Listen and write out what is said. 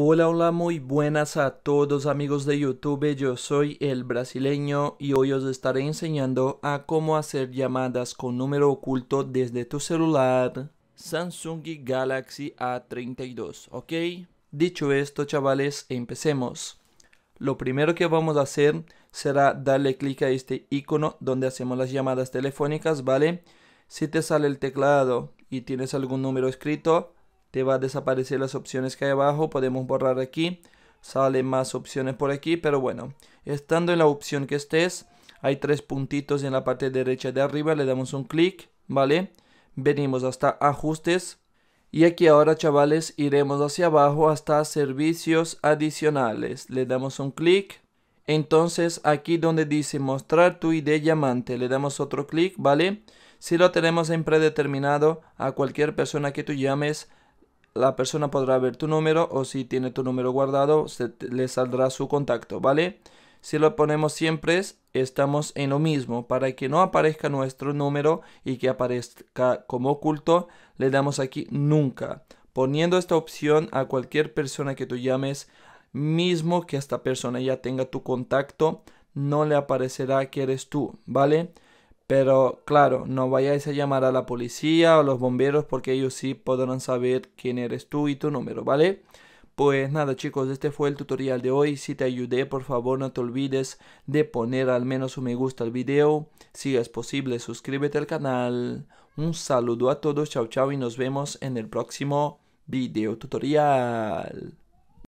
Hola, hola, muy buenas a todos amigos de YouTube, yo soy el brasileño y hoy os estaré enseñando a cómo hacer llamadas con número oculto desde tu celular Samsung Galaxy A32, ¿ok? Dicho esto chavales, empecemos. Lo primero que vamos a hacer será darle clic a este icono donde hacemos las llamadas telefónicas, ¿vale? Si te sale el teclado y tienes algún número escrito, te va a desaparecer las opciones que hay abajo podemos borrar aquí sale más opciones por aquí pero bueno estando en la opción que estés hay tres puntitos en la parte derecha de arriba le damos un clic vale venimos hasta ajustes y aquí ahora chavales iremos hacia abajo hasta servicios adicionales le damos un clic entonces aquí donde dice mostrar tu ID llamante le damos otro clic vale si lo tenemos en predeterminado a cualquier persona que tú llames la persona podrá ver tu número o si tiene tu número guardado, se le saldrá su contacto, ¿vale? Si lo ponemos siempre, estamos en lo mismo. Para que no aparezca nuestro número y que aparezca como oculto, le damos aquí nunca. Poniendo esta opción a cualquier persona que tú llames, mismo que esta persona ya tenga tu contacto, no le aparecerá que eres tú, ¿vale? Pero claro, no vayáis a llamar a la policía o los bomberos porque ellos sí podrán saber quién eres tú y tu número, ¿vale? Pues nada chicos, este fue el tutorial de hoy, si te ayudé por favor no te olvides de poner al menos un me gusta al video, si es posible suscríbete al canal, un saludo a todos, chao chao y nos vemos en el próximo video tutorial.